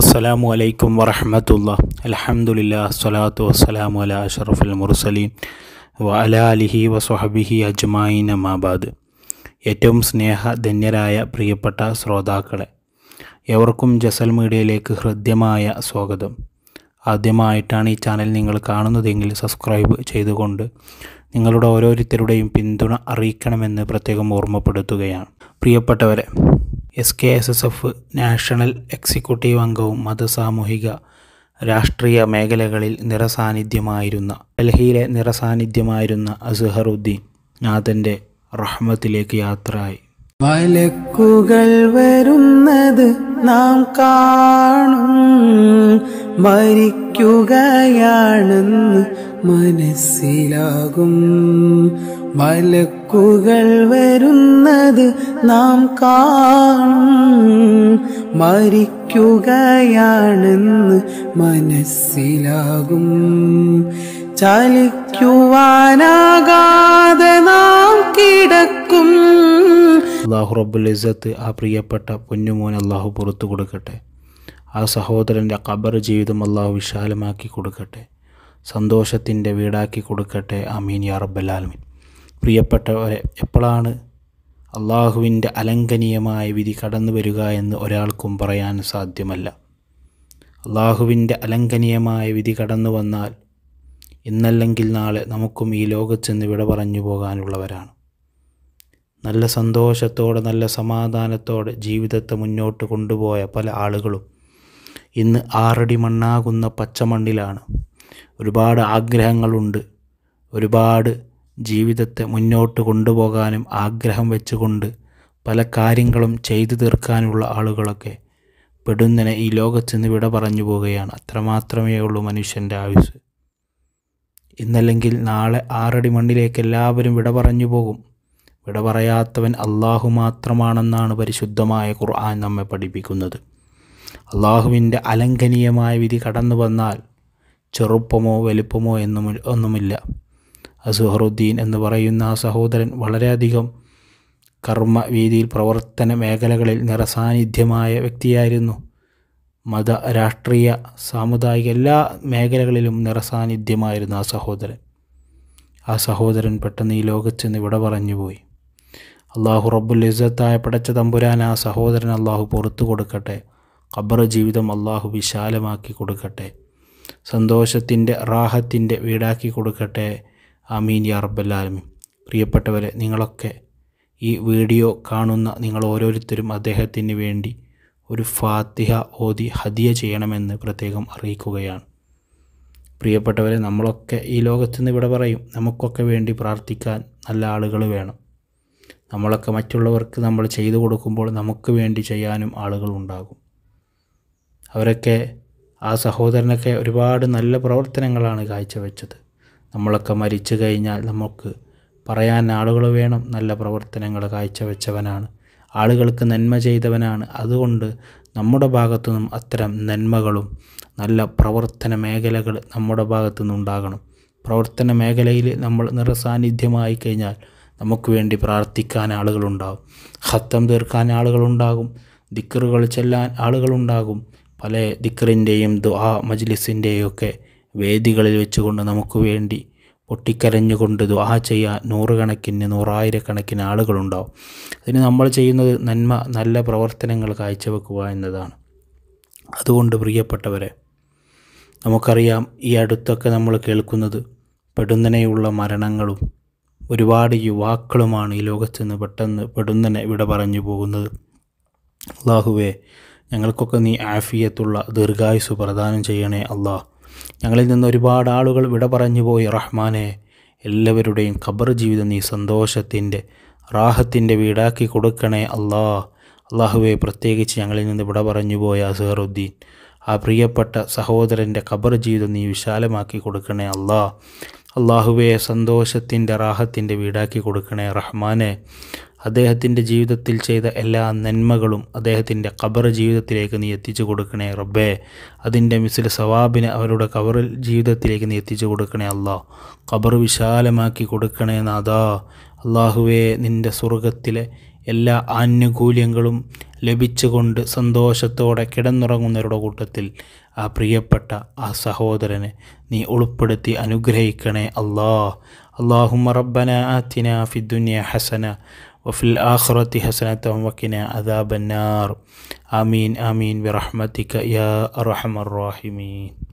അസ്സലാമു അലൈക്കും വറഹമത്തുള്ള അലഹമുല്ല സ്വലാത്തു വസ്സലാമു അല അഷറഫുൽ മുർസലീം വഅല അലിഹി വസുഹബിഹി അജ്മായിൻ അമാബാദ് ഏറ്റവും സ്നേഹധന്യരായ പ്രിയപ്പെട്ട ശ്രോതാക്കളെ എവർക്കും ജസൽ മീഡിയയിലേക്ക് ഹൃദ്യമായ സ്വാഗതം ആദ്യമായിട്ടാണ് ഈ ചാനൽ നിങ്ങൾ കാണുന്നതെങ്കിൽ സബ്സ്ക്രൈബ് ചെയ്തുകൊണ്ട് നിങ്ങളുടെ ഓരോരുത്തരുടെയും പിന്തുണ അറിയിക്കണമെന്ന് പ്രത്യേകം ഓർമ്മപ്പെടുത്തുകയാണ് പ്രിയപ്പെട്ടവരെ S K S S F national executive അംഗവും മത സാമൂഹിക രാഷ്ട്രീയ മേഖലകളിൽ നിറസാന്നിധ്യമായിരുന്ന ഡൽഹിയിലെ നിറസാന്നിധ്യമായിരുന്ന അസ്ഹറുദ്ദീൻ നാഥൻ്റെ റഹ്മത്തിലേക്ക് യാത്രയായി വലക്കുകൾ വരുന്നത് നാം കാണും മരിക്കുകയാണെന്ന് മനസ്സിലാകും വലക്കുകൾ വരുന്നത് നാം കാണും മരിക്കുകയാണെന്ന് മനസ്സിലാകും ചലിക്കുവാനാകാതെ നാം കിടക്കും അള്ളാഹു റബ്ബുൽ ഇസത്ത് ആ പ്രിയപ്പെട്ട പൊന്നുമോൻ അള്ളാഹു പുറത്തു കൊടുക്കട്ടെ ആ സഹോദരൻ്റെ ഖബർ ജീവിതം അള്ളാഹു വിശാലമാക്കി കൊടുക്കട്ടെ സന്തോഷത്തിൻ്റെ വീടാക്കി കൊടുക്കട്ടെ അമീൻ യാ റബ്ബലാൽമീൻ പ്രിയപ്പെട്ടവരെ എപ്പോഴാണ് അള്ളാഹുവിൻ്റെ അലങ്കനീയമായ വിധി കടന്നു വരിക എന്ന് ഒരാൾക്കും പറയാൻ സാധ്യമല്ല അള്ളാഹുവിൻ്റെ അലങ്കനീയമായ വിധി കടന്നു വന്നാൽ ഇന്നല്ലെങ്കിൽ നാളെ നമുക്കും ഈ ലോകത്ത് നിന്ന് വിട പറഞ്ഞു പോകാനുള്ളവരാണ് നല്ല സന്തോഷത്തോടെ നല്ല സമാധാനത്തോടെ ജീവിതത്തെ മുന്നോട്ട് കൊണ്ടുപോയ പല ആളുകളും ഇന്ന് ആറടി മണ്ണാകുന്ന പച്ചമണ്ണിലാണ് ഒരുപാട് ആഗ്രഹങ്ങളുണ്ട് ഒരുപാട് ജീവിതത്തെ മുന്നോട്ട് കൊണ്ടുപോകാനും ആഗ്രഹം വെച്ചുകൊണ്ട് പല കാര്യങ്ങളും ചെയ്തു തീർക്കാനുള്ള ആളുകളൊക്കെ പെടുന്നനെ ഈ ലോകത്ത് നിന്ന് വിട പറഞ്ഞു പോവുകയാണ് അത്രമാത്രമേ ഉള്ളൂ മനുഷ്യൻ്റെ ആയുസ് ഇന്നല്ലെങ്കിൽ നാളെ ആറടി മണ്ണിലേക്ക് എല്ലാവരും വിട പറഞ്ഞു പോകും വിട പറയാത്തവൻ അള്ളാഹു മാത്രമാണെന്നാണ് പരിശുദ്ധമായ ഖുർആൻ നമ്മെ പഠിപ്പിക്കുന്നത് അള്ളാഹുവിൻ്റെ അലംഘനീയമായ വിധി കടന്നു വന്നാൽ ചെറുപ്പമോ വലുപ്പമോ എന്നും ഒന്നുമില്ല അസുഹറുദ്ദീൻ എന്ന് പറയുന്ന ആ സഹോദരൻ വളരെയധികം കർമ്മ രീതിയിൽ പ്രവർത്തന മേഖലകളിൽ നിറസാന്നിധ്യമായ വ്യക്തിയായിരുന്നു മത രാഷ്ട്രീയ സാമുദായിക എല്ലാ മേഖലകളിലും നിറസാന്നിധ്യമായിരുന്നു ആ സഹോദരൻ ആ സഹോദരൻ പെട്ടെന്ന് ഈ ലോകത്ത് നിന്ന് ഇവിടെ പറഞ്ഞുപോയി അള്ളാഹു റബ്ബുൽ ഇസത്തായ പടച്ച തമ്പുരാൻ ആ സഹോദരൻ അള്ളാഹു പുറത്തു കൊടുക്കട്ടെ ഖബർ ജീവിതം അള്ളാഹു വിശാലമാക്കി കൊടുക്കട്ടെ സന്തോഷത്തിൻ്റെ റാഹത്തിൻ്റെ വീടാക്കി കൊടുക്കട്ടെ അമീൻ യാ റബ്ബല്ലാലമി പ്രിയപ്പെട്ടവരെ നിങ്ങളൊക്കെ ഈ വീഡിയോ കാണുന്ന നിങ്ങൾ ഓരോരുത്തരും അദ്ദേഹത്തിന് വേണ്ടി ഒരു ഫാത്തിഹ ഓതി ഹദിയ ചെയ്യണമെന്ന് പ്രത്യേകം അറിയിക്കുകയാണ് പ്രിയപ്പെട്ടവരെ നമ്മളൊക്കെ ഈ ലോകത്തുനിന്ന് ഇവിടെ പറയും നമുക്കൊക്കെ വേണ്ടി പ്രാർത്ഥിക്കാൻ നല്ല ആളുകൾ വേണം നമ്മളൊക്കെ മറ്റുള്ളവർക്ക് നമ്മൾ ചെയ്തു കൊടുക്കുമ്പോൾ നമുക്ക് വേണ്ടി ചെയ്യാനും ആളുകളുണ്ടാകും അവരൊക്കെ ആ സഹോദരനൊക്കെ ഒരുപാട് നല്ല പ്രവർത്തനങ്ങളാണ് കാഴ്ചവെച്ചത് നമ്മളൊക്കെ മരിച്ചു കഴിഞ്ഞാൽ നമുക്ക് പറയാൻ ആളുകൾ വേണം നല്ല പ്രവർത്തനങ്ങൾ കാഴ്ചവെച്ചവനാണ് ആളുകൾക്ക് നന്മ ചെയ്തവനാണ് അതുകൊണ്ട് നമ്മുടെ ഭാഗത്തു നിന്നും അത്തരം നന്മകളും നല്ല പ്രവർത്തന മേഖലകൾ നമ്മുടെ ഭാഗത്തു നിന്നുണ്ടാകണം പ്രവർത്തന മേഖലയിൽ നമ്മൾ നിറസാന്നിധ്യമായി കഴിഞ്ഞാൽ നമുക്ക് വേണ്ടി പ്രാർത്ഥിക്കാൻ ആളുകളുണ്ടാകും ഹത്തം തീർക്കാൻ ആളുകളുണ്ടാകും ദിക്കറുകൾ ചെല്ലാൻ ആളുകളുണ്ടാകും പല ദിക്കറിൻ്റെയും ദുആ മജ്ലിസിൻ്റെയും ഒക്കെ വേദികളിൽ വെച്ചുകൊണ്ട് നമുക്ക് വേണ്ടി പൊട്ടിക്കരഞ്ഞുകൊണ്ട് ദുആ ചെയ്യാൻ നൂറുകണക്കിന് നൂറായിരക്കണക്കിന് ആളുകളുണ്ടാകും അതിന് നമ്മൾ ചെയ്യുന്നത് നന്മ നല്ല പ്രവർത്തനങ്ങൾ കാഴ്ചവെക്കുക എന്നതാണ് അതുകൊണ്ട് പ്രിയപ്പെട്ടവരെ നമുക്കറിയാം ഈ അടുത്തൊക്കെ നമ്മൾ കേൾക്കുന്നത് പെടുന്നനെയുള്ള മരണങ്ങളും ഒരുപാട് യുവാക്കളുമാണ് ഈ ലോകത്ത് നിന്ന് പെട്ടെന്ന് പെടുന്നനെ തന്നെ ഇവിടെ പറഞ്ഞു പോകുന്നത് അള്ളാഹുവേ ഞങ്ങൾക്കൊക്കെ നീ ആഫിയത്തുള്ള ദീർഘായുസ് പ്രദാനം ചെയ്യണേ അള്ളാഹ് ഞങ്ങളിൽ നിന്ന് ഒരുപാട് ആളുകൾ വിട പറഞ്ഞു പോയി റഹ്മാനെ എല്ലാവരുടെയും ഖബർ ജീവിതം നീ സന്തോഷത്തിൻ്റെ റാഹത്തിൻ്റെ വീടാക്കി കൊടുക്കണേ അള്ളാഹ് അള്ളാഹുവെ പ്രത്യേകിച്ച് ഞങ്ങളിൽ നിന്ന് വിട പറഞ്ഞു പോയ അസഹറുദ്ദീൻ ആ പ്രിയപ്പെട്ട സഹോദരൻ്റെ ഖബർ ജീവിതം നീ വിശാലമാക്കി കൊടുക്കണേ അള്ളാഹ് അള്ളാഹുവെ സന്തോഷത്തിൻ്റെ റാഹത്തിൻ്റെ വീടാക്കി കൊടുക്കണേ റഹ്മാനെ അദ്ദേഹത്തിൻ്റെ ജീവിതത്തിൽ ചെയ്ത എല്ലാ നന്മകളും അദ്ദേഹത്തിൻ്റെ ഖബർ ജീവിതത്തിലേക്ക് നീ എത്തിച്ചു കൊടുക്കണേ റബ്ബേ അതിൻ്റെ മിസിൽ സവാബിനെ അവരുടെ ഖബറിൽ ജീവിതത്തിലേക്ക് നീ എത്തിച്ചു കൊടുക്കണേ അല്ലാ ഖബർ വിശാലമാക്കി കൊടുക്കണേ നാദാ അള്ളാഹുവേ നിൻ്റെ സ്വർഗത്തിലെ എല്ലാ ആനുകൂല്യങ്ങളും ലഭിച്ചുകൊണ്ട് സന്തോഷത്തോടെ കിടന്നുറങ്ങുന്നവരുടെ കൂട്ടത്തിൽ ആ പ്രിയപ്പെട്ട ആ സഹോദരനെ നീ ഉൾപ്പെടുത്തി അനുഗ്രഹിക്കണേ അള്ളാഹ് അള്ളാഹു മറബന ആത്തിന ഫിദ്ദുനിയ ഹസന വഫിൽ ആഹ്റത്തി ഹസനത്ത വക്കിന അദാബന്നാർ അമീൻ അമീൻ ബിറഹ്മത്തിക യാ റഹമർ റാഹിമീൻ